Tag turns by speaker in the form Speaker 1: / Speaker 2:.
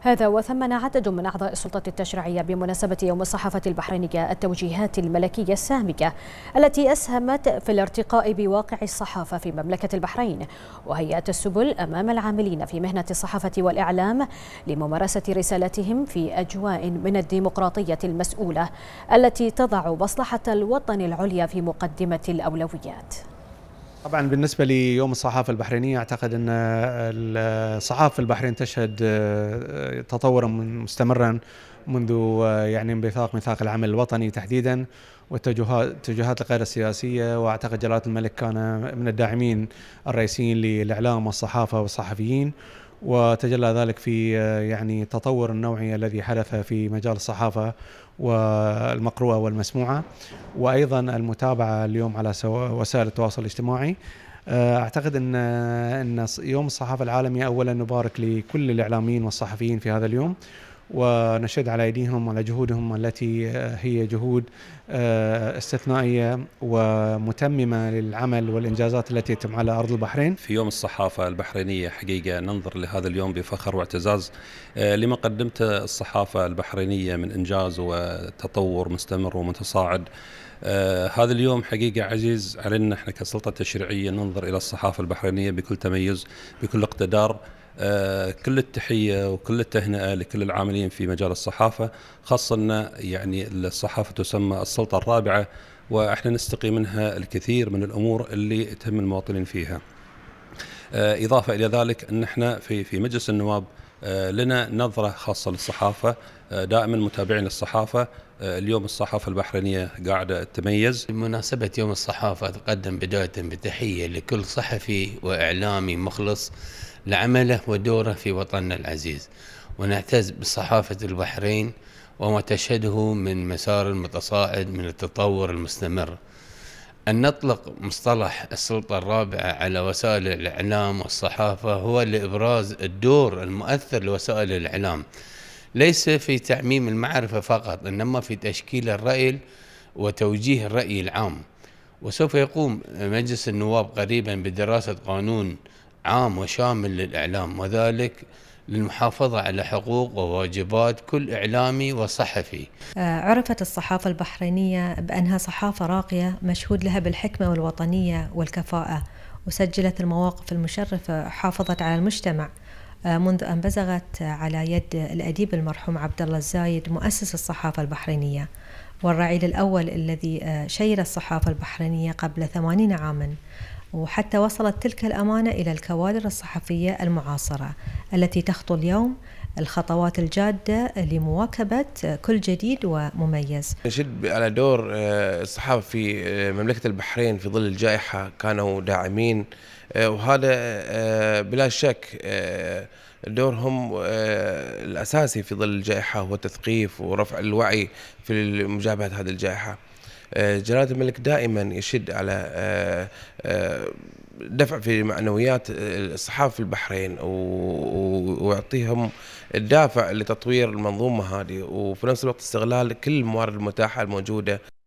Speaker 1: هذا وثمن عدد من أعضاء السلطة التشريعية بمناسبة يوم الصحافة البحرينية التوجيهات الملكية السامية التي أسهمت في الارتقاء بواقع الصحافة في مملكة البحرين وهيئت السبل أمام العاملين في مهنة الصحافة والإعلام لممارسة رسالتهم في أجواء من الديمقراطية المسؤولة التي تضع مصلحة الوطن العليا في مقدمة الأولويات
Speaker 2: طبعا بالنسبه ليوم الصحافه البحرينيه اعتقد ان الصحافه البحرين تشهد آه، تطورا مستمرا منذ آه، يعني انبثاق ميثاق العمل الوطني تحديدا والتوجهات التوجهات الغير السياسيه واعتقد جلاله الملك كان من الداعمين الرئيسيين للاعلام والصحافه والصحفيين وتجلى ذلك في آه، يعني تطور النوعي الذي حدث في مجال الصحافة والمقروءة والمسموعة وأيضا المتابعة اليوم على وسائل التواصل الاجتماعي آه، اعتقد ان آه، ان يوم الصحافه العالمي اولا نبارك لكل الاعلاميين والصحفيين في هذا اليوم ونشهد على أيديهم وعلى جهودهم التي هي جهود آه، استثنائية ومتممة للعمل والإنجازات التي يتم على أرض البحرين
Speaker 3: في يوم الصحافة البحرينية حقيقة ننظر لهذا اليوم بفخر واعتزاز آه، لما قدمته الصحافة البحرينية من إنجاز وتطور مستمر ومتصاعد آه هذا اليوم حقيقة عزيز علينا احنا كسلطة تشريعية ننظر إلى الصحافة البحرينية بكل تميز بكل اقتدار آه، كل التحيه وكل التهنئه لكل العاملين في مجال الصحافه خاصه ان يعني الصحافه تسمى السلطه الرابعه واحنا نستقي منها الكثير من الامور اللي تهم المواطنين فيها. آه، اضافه الى ذلك ان احنا في في مجلس النواب آه، لنا نظرة خاصة للصحافة دائما متابعين للصحافة اليوم الصحافة البحرينية قاعدة تميز بمناسبة يوم الصحافة أتقدم بداية بتحية لكل صحفي
Speaker 4: وإعلامي مخلص لعمله ودوره في وطننا العزيز ونعتز بصحافة البحرين وما تشهده من مسار متصاعد من التطور المستمر أن نطلق مصطلح السلطة الرابعة على وسائل الإعلام والصحافة هو لإبراز الدور المؤثر لوسائل الإعلام ليس في تعميم المعرفة فقط إنما في تشكيل الرأي وتوجيه الرأي العام وسوف يقوم مجلس النواب قريبا بدراسة قانون عام وشامل للإعلام وذلك للمحافظة على حقوق وواجبات كل إعلامي وصحفي
Speaker 5: آه، عرفت الصحافة البحرينية بأنها صحافة راقية مشهود لها بالحكمة والوطنية والكفاءة وسجلت المواقف المشرفة وحافظت على المجتمع آه، منذ أن بزغت على يد الأديب المرحوم عبد الله الزايد مؤسس الصحافة البحرينية والرعيل الأول الذي آه، شير الصحافة البحرينية قبل ثمانين عاماً وحتى وصلت تلك الأمانة إلى الكوادر الصحفية المعاصرة التي تخطو اليوم الخطوات الجادة لمواكبة كل جديد ومميز
Speaker 6: نشد على دور آه، الصحافة في آه، مملكة البحرين في ظل الجائحة كانوا داعمين آه، وهذا بلا شك دورهم الأساسي في ظل الجائحة هو التثقيف ورفع الوعي في مجابهة هذه الجائحة جلالة الملك دائما يشد على آه، آه، دفع في معنويات الصحافة في البحرين ويعطيهم الدافع لتطوير المنظومة هذه وفي نفس الوقت استغلال كل الموارد المتاحة الموجودة